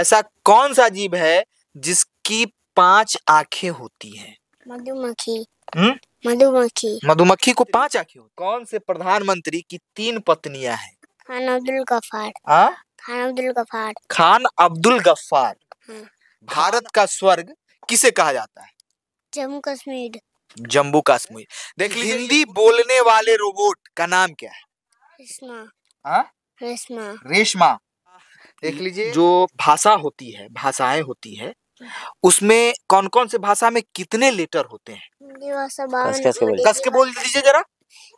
ऐसा कौन सा जीव है जिसकी पांच आंखें होती हैं मधुमक्खी हम्म? मधुमक्खी मधुमक्खी को पांच आंखें होती कौन से प्रधानमंत्री की तीन पत्नियां हैं खान अब्दुल गफ्फार आ? खान अब्दुल गफ्फार खान अब्दुल गफ्फार हाँ। भारत का स्वर्ग किसे कहा जाता है जम्मू कश्मीर जम्मू कश्मीर देख लीजिए हिंदी बोलने वाले रोबोट का नाम क्या है रेशमा रेशमा रेशमा देख हम्म। लीजिए जो भाषा होती है भाषाएं होती है उसमें कौन कौन से भाषा में कितने लेटर होते हैं कस के बोल दीजिए जरा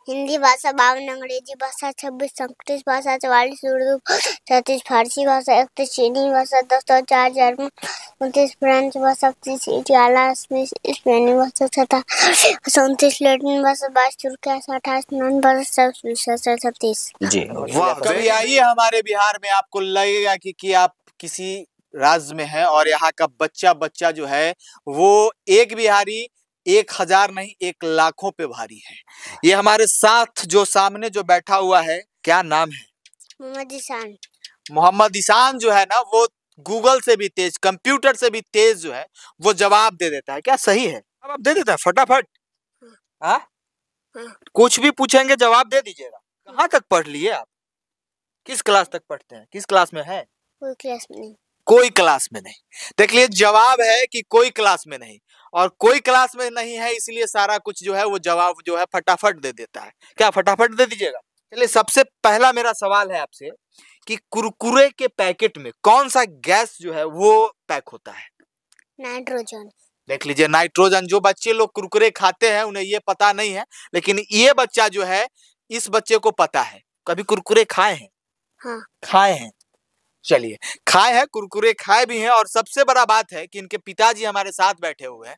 हिंदी भाषा बावन अंग्रेजी भाषा छब्बीस संस्कृत भाषा चवालीस उर्दू छत्तीस फारसी भाषा इकतीस चीनी भाषा दस सौ चार जर्मन उनतीस फ्रेंच भाषा तीस इटाला स्पेनी भाषा सताईस उनतीस लेटिन भाषा बाईस तुर्की अठाईस नॉन भाषा छत्तीस जी कभी आइए हमारे बिहार में आपको लगेगा कि, कि आप किसी राज्य में है और यहाँ का बच्चा बच्चा जो है वो एक बिहारी एक हजार नहीं एक लाखों पे भारी है हाँ। ये हमारे साथ जो सामने जो बैठा हुआ है क्या नाम है मोहम्मद ईशान मोहम्मद ईशान जो है ना वो गूगल से भी तेज कंप्यूटर से भी तेज जो है वो जवाब दे देता है क्या सही है अब आप दे देता है फटाफट हाँ, हाँ? हाँ। कुछ भी पूछेंगे जवाब दे दीजिएगा कहाँ तक पढ़ लिए आप किस क्लास तक पढ़ते हैं किस क्लास में है कोई क्लास में नहीं कोई क्लास में नहीं देख लिए जवाब है कि कोई क्लास में नहीं और कोई क्लास में नहीं है इसलिए सारा कुछ जो है वो जवाब जो है फटाफट दे देता है क्या फटाफट दे दीजिएगा चलिए सबसे पहला मेरा सवाल है आपसे कि कुरकुरे के पैकेट में कौन सा गैस जो है वो पैक होता है नाइट्रोजन देख लीजिए नाइट्रोजन जो बच्चे लोग कुरकुरे खाते हैं उन्हें ये पता नहीं है लेकिन ये बच्चा जो है इस बच्चे को पता है कभी कुरकुरे खाए हैं हाँ। खाए हैं चलिए खाए हैं कुरकुरे खाए भी हैं और सबसे बड़ा बात है कि इनके पिताजी हमारे साथ बैठे हुए हैं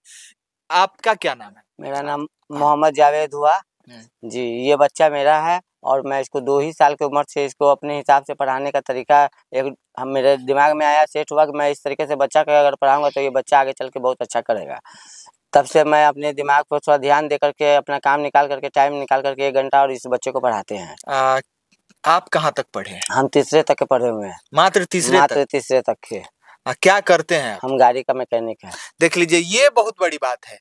आपका क्या नाम है मेरा हाँ। नाम हाँ। मोहम्मद जावेद हुआ हम्म। जी ये बच्चा मेरा है और मैं इसको दो ही साल की उम्र से इसको अपने हिसाब से पढ़ाने का तरीका एक हम मेरे दिमाग में आया सेट हुआ कि मैं इस तरीके से बच्चा का अगर पढ़ाऊंगा तो ये बच्चा आगे चल के बहुत अच्छा करेगा तब से मैं अपने दिमाग पर थोड़ा ध्यान दे करके अपना काम निकाल करके टाइम निकाल करके एक घंटा और इस बच्चे को पढ़ाते हैं आ, आप कहाँ तक पढ़े हम तीसरे तक पढ़े हुए हैं मात्र तीसरे मात्र तक? तीसरे तक के आ, क्या करते हैं हम गाड़ी का मैकेनिक है देख लीजिए ये बहुत बड़ी बात है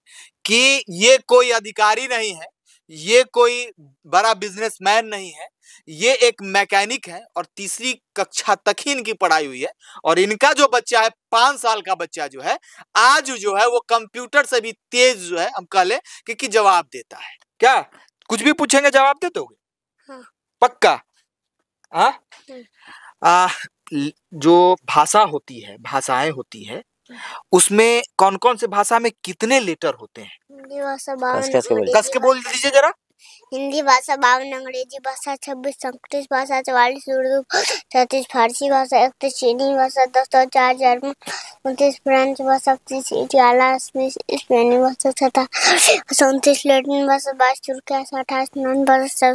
कि ये कोई अधिकारी नहीं है ये कोई बड़ा बिजनेसमैन नहीं है ये एक मैकेनिक है और तीसरी कक्षा तक ही इनकी पढ़ाई हुई है और इनका जो बच्चा है पांच साल का बच्चा जो है आज जो है वो कंप्यूटर से भी तेज जो है हम कह ले जवाब देता है क्या कुछ भी पूछेंगे जवाब दे दोगे हाँ। पक्का आ? आ, जो भाषा होती है भाषाएं होती है उसमें कौन कौन से भाषा में कितने लेटर होते हैं कस के बोल दीजिए जरा हिंदी भाषा बावन अंग्रेजी भाषा छब्बीस संस्कृत भाषा चवालीस उर्दू छत्तीस फारसी भाषा इकतीस चीनी भाषा दस सौ चार जर्मन उनतीस फ्रेंच भाषा तीस इटाला स्पेनी भाषा सतारह उनतीस लेटिन भाषा बाईस तुर्की अठाईस नॉन भाषा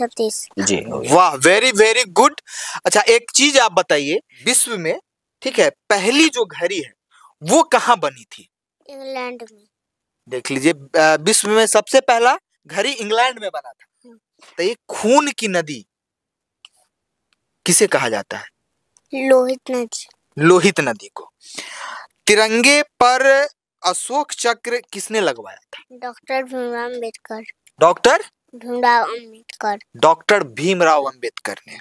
छत्तीस जी वाह वेरी वेरी गुड अच्छा एक चीज आप बताइए विश्व में ठीक है पहली जो घड़ी है वो कहाँ बनी थी इंग्लैंड में देख लीजिए विश्व में सबसे पहला घड़ी इंग्लैंड में बना था हम्म। तो ये खून की नदी किसे कहा जाता है लोहित नदी लोहित नदी को तिरंगे पर अशोक चक्र किसने लगवाया था doctor Bhimrao Ambedkar doctor Bhimrao Ambedkar doctor Bhimrao Ambedkar ने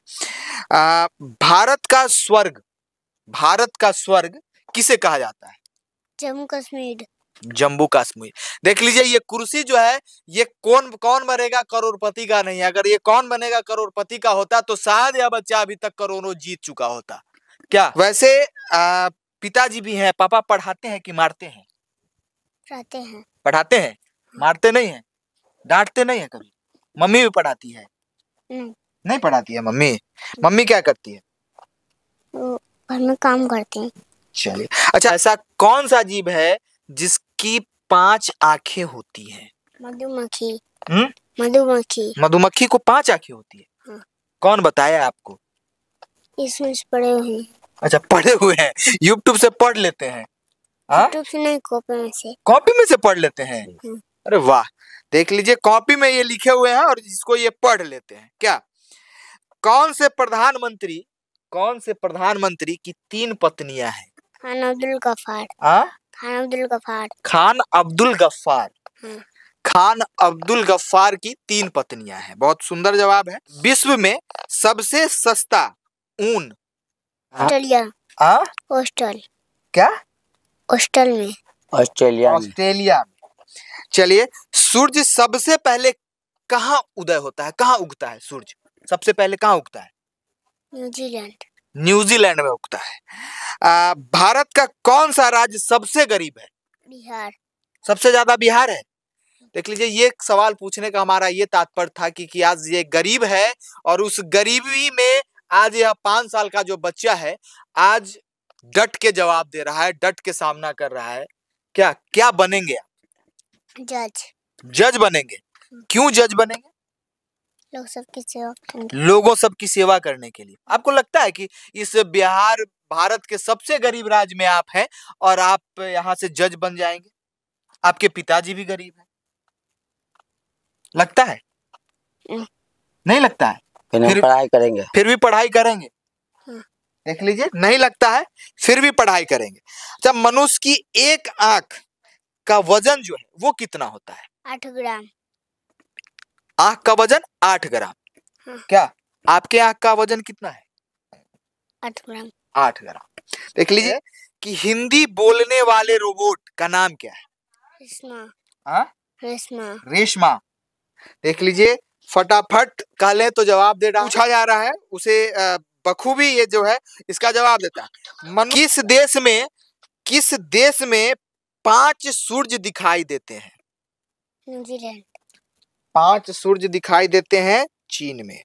भारत का स्वर्ग भारत का स्वर्ग किसे कहा जाता है जम्मू कश्मीर जम्मू कश्मीर देख लीजिए ये कुर्सी जो है ये कौन कौन बनेगा करोड़पति का नहीं अगर ये कौन बनेगा करोड़पति का होता तो शायद यह बच्चा अभी तक करोड़ों जीत चुका होता क्या वैसे पिताजी भी हैं पापा पढ़ाते हैं कि मारते हैं पढ़ाते हैं पढ़ाते हैं मारते नहीं है डांटते नहीं है कभी मम्मी भी पढ़ाती है नहीं, नहीं पढ़ाती है मम्मी मम्मी क्या करती है घर में काम करती है चलिए अच्छा ऐसा कौन सा जीव है जिस की पांच आंखें होती हैं मधुमक्खी हम्म? मधुमक्खी मधुमक्खी को पांच आंखें होती है हाँ। कौन बताया आपको इसमें पढ़े हुए अच्छा पढ़े हुए हैं यूट्यूब अच्छा, से पढ़ लेते हैं यूट्यूब हाँ? से नहीं कॉपी में से कॉपी में से पढ़ लेते हैं हाँ। अरे वाह देख लीजिए कॉपी में ये लिखे हुए हैं और इसको ये पढ़ लेते हैं क्या कौन से प्रधानमंत्री कौन से प्रधानमंत्री की तीन पत्नियां हैं अब्दुल गफार हाँ खान अब्दुल गफ्फार खान अब्दुल गफ्फार हाँ। खान अब्दुल गफ्फार की तीन पत्नियां हैं बहुत सुंदर जवाब है विश्व में सबसे सस्ता ऊन ऑस्ट्रेलिया ऑस्ट्रेल क्या ऑस्ट्रेल में ऑस्ट्रेलिया ऑस्ट्रेलिया चलिए सूर्य सबसे पहले कहाँ उदय होता है कहाँ उगता है सूर्य सबसे पहले कहाँ उगता है न्यूजीलैंड न्यूजीलैंड में उगता है आ, भारत का कौन सा राज्य सबसे गरीब है बिहार सबसे ज्यादा बिहार है देख लीजिए ये सवाल पूछने का हमारा ये तात्पर्य था कि, कि आज ये गरीब है और उस गरीबी में आज यह पांच साल का जो बच्चा है आज डट के जवाब दे रहा है डट के सामना कर रहा है क्या क्या बनेंगे आप जज जज बनेंगे क्यों जज बनेंगे लोग सबकी सेवा लोगों सबकी सेवा करने के लिए आपको लगता है कि इस बिहार भारत के सबसे गरीब राज्य में आप हैं और आप यहाँ से जज बन जाएंगे आपके पिताजी भी गरीब हैं लगता है हम्म। नहीं लगता है फिर पढ़ाई करेंगे फिर भी पढ़ाई करेंगे हम्म। देख लीजिए नहीं लगता है फिर भी पढ़ाई करेंगे अच्छा मनुष्य की एक आंख का वजन जो है वो कितना होता है आठ ग्राम आंख का वजन आठ ग्राम हाँ। क्या आपके आंख का वजन कितना है आठ ग्राम आठ ग्राम देख लीजिए कि हिंदी बोलने वाले रोबोट का नाम क्या है रेशमा हाँ? रेशमा रेशमा देख लीजिए फटाफट कह लें तो जवाब दे रहा पूछा जा रहा है उसे बखूबी ये जो है इसका जवाब देता है किस देश में किस देश में पांच सूर्य दिखाई देते हैं न्यूजीलैंड पांच सूर्य दिखाई देते हैं चीन में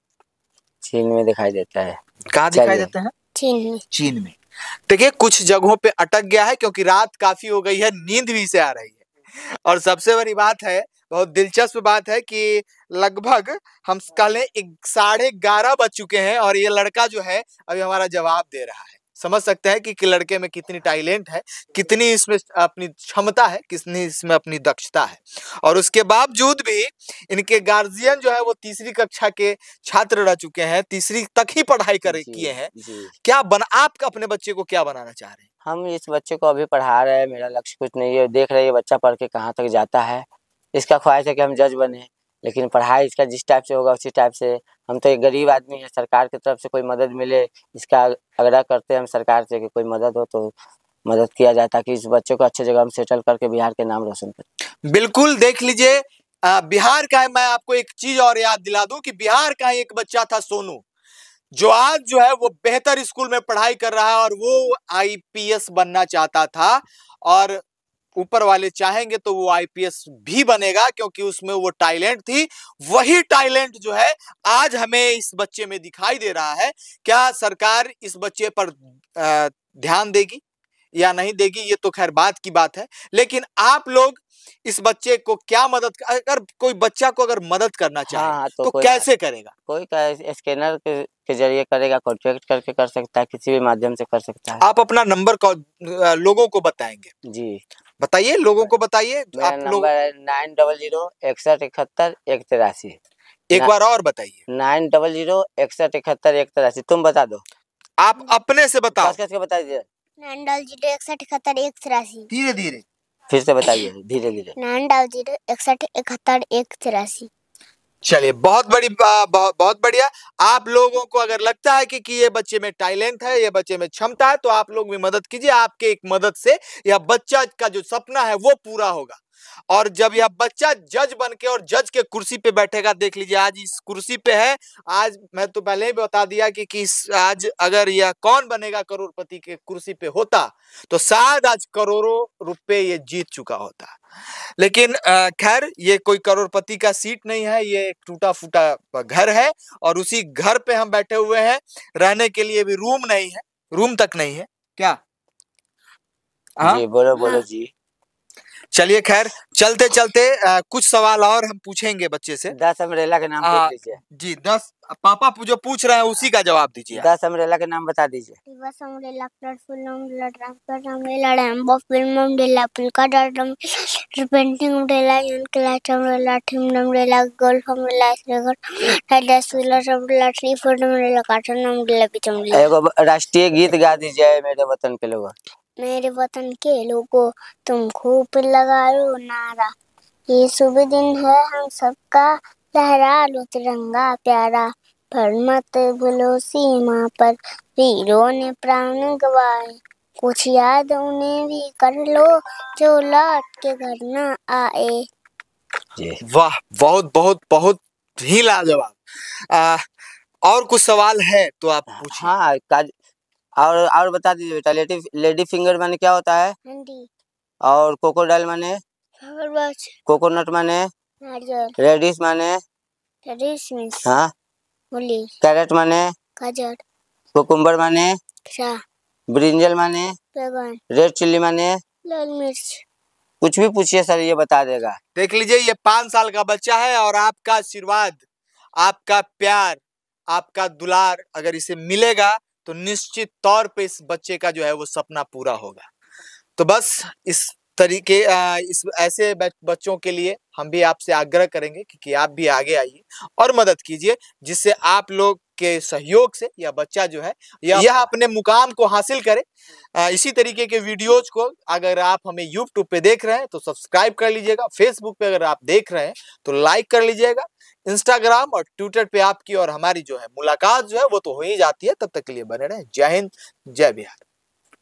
चीन में दिखाई देता है कहा दिखाई देता है चीन में चीन में देखिए कुछ जगहों पे अटक गया है क्योंकि रात काफी हो गई है नींद भी से आ रही है और सबसे बड़ी बात है बहुत दिलचस्प बात है कि लगभग हम कल साढ़े ग्यारह बज चुके हैं और ये लड़का जो है अभी हमारा जवाब दे रहा है समझ सकते हैं कि, कि लड़के में कितनी टैलेंट है कितनी इसमें अपनी क्षमता है कितनी इसमें अपनी दक्षता है और उसके बावजूद भी इनके गार्जियन जो है वो तीसरी कक्षा के छात्र रह चुके हैं तीसरी तक ही पढ़ाई कर किए हैं क्या बना आप अपने बच्चे को क्या बनाना चाह रहे हैं हम इस बच्चे को अभी पढ़ा रहे हैं मेरा लक्ष्य कुछ नहीं है देख रहे हैं बच्चा पढ़ के कहाँ तक जाता है इसका ख्वाहिश है कि हम जज बने लेकिन पढ़ाई इसका जिस टाइप से होगा उसी टाइप से हम तो एक गरीब आदमी है सरकार की तरफ से कोई मदद मिले इसका आग्रह करते हैं हम सरकार से कि कोई मदद हो तो मदद किया जाए ताकि इस बच्चों को अच्छे जगह हम सेटल करके बिहार के नाम रोशन करें बिल्कुल देख लीजिए बिहार का है मैं आपको एक चीज और याद दिला दूं कि बिहार का एक बच्चा था सोनू जो आज जो है वो बेहतर स्कूल में पढ़ाई कर रहा है और वो आईपीएस बनना चाहता था और ऊपर वाले चाहेंगे तो वो आईपीएस भी बनेगा क्योंकि उसमें वो टैलेंट थी वही टैलेंट जो है आज हमें इस बच्चे में दिखाई दे रहा है क्या सरकार इस बच्चे पर ध्यान देगी या नहीं देगी ये तो खैर बात की बात है लेकिन आप लोग इस बच्चे को क्या मदद अगर कोई बच्चा को अगर मदद करना चाहे हाँ, तो, तो कैसे करेगा कोई का स्कैनर के, के जरिए करेगा कॉन्टेक्ट करके कर सकता है किसी भी माध्यम से कर सकता है आप अपना नंबर लोगों को बताएंगे जी बताइए लोगों को बताइए आप लोग नाइन डबल जीरो इकसठ इकहत्तर एक तिरासी एक बार और बताइए नाइन डबल जीरो इकसठ इकहत्तर एक तिरासी तुम बता दो आप अपने से बताओ कस बता दीजिए नाइन डबल जीरो इकसठ इकहत्तर एक तिरासी धीरे धीरे फिर से बताइए धीरे धीरे नाइन डबल जीरो इकसठ इकहत्तर एक तिरासी चलिए बहुत बड़ी बहुत, बहुत बढ़िया आप लोगों को अगर लगता है कि, कि ये बच्चे में टैलेंट है ये बच्चे में क्षमता है तो आप लोग भी मदद कीजिए आपके एक मदद से यह बच्चा का जो सपना है वो पूरा होगा और जब यह बच्चा जज बन के और जज के कुर्सी पे बैठेगा देख लीजिए आज इस कुर्सी पे है आज मैं तो पहले ही बता दिया कि किस आज अगर यह कौन बनेगा करोड़पति के कुर्सी पे होता तो शायद आज करोड़ों रुपए ये जीत चुका होता लेकिन खैर ये कोई करोड़पति का सीट नहीं है ये एक टूटा फूटा घर है और उसी घर पे हम बैठे हुए हैं रहने के लिए भी रूम नहीं है रूम तक नहीं है क्या हाँ? जी बोलो बोलो हाँ। जी चलिए खैर चलते चलते आ, कुछ सवाल और हम पूछेंगे बच्चे से दस अमरेला के नाम आ, जी दस पापा जो पूछ रहे हैं उसी का जवाब दीजिए दस अमरेला के नाम बता दीजिए पेंटिंग राष्ट्रीय गीत गा दीजिए मेरे वतन के लोग मेरे वतन के लोगों तुम खूब लगा लो नारा ये शुभ दिन है हम सबका लहरा लो तिरंगा प्यारा पर मत भूलो सीमा पर वीरों ने प्राण गवाए कुछ याद उन्हें भी कर लो जो लौट के घर न आए वाह बहुत बहुत बहुत ही लाजवाब और कुछ सवाल है तो आप पूछिए हाँ और और बता दीजिए बेटा लेडी लेडी फिंगर माने क्या होता है और कोकोडाइल माने कोकोनट माने रेडिस माने हाँ। कैरेट माने कोकुम्बर माने ब्रिंजल माने रेड चिल्ली माने लाल मिर्च कुछ भी पूछिए सर ये बता देगा देख लीजिए ये पाँच साल का बच्चा है और आपका आशीर्वाद आपका प्यार आपका दुलार अगर इसे मिलेगा तो निश्चित तौर पे इस बच्चे का जो है वो सपना पूरा होगा तो बस इस तरीके इस ऐसे बच्चों के लिए हम भी आपसे आग्रह करेंगे कि, कि आप भी आगे आइए और मदद कीजिए जिससे आप लोग के सहयोग से यह बच्चा जो है यह अपने मुकाम को हासिल करे इसी तरीके के वीडियोज को अगर आप हमें यूट्यूब पे देख रहे हैं तो सब्सक्राइब कर लीजिएगा फेसबुक पे अगर आप देख रहे हैं तो लाइक कर लीजिएगा इंस्टाग्राम और ट्विटर पे आपकी और हमारी जो है मुलाकात जो है वो तो हो ही जाती है तब तक के लिए बने रहें जय हिंद जय बिहार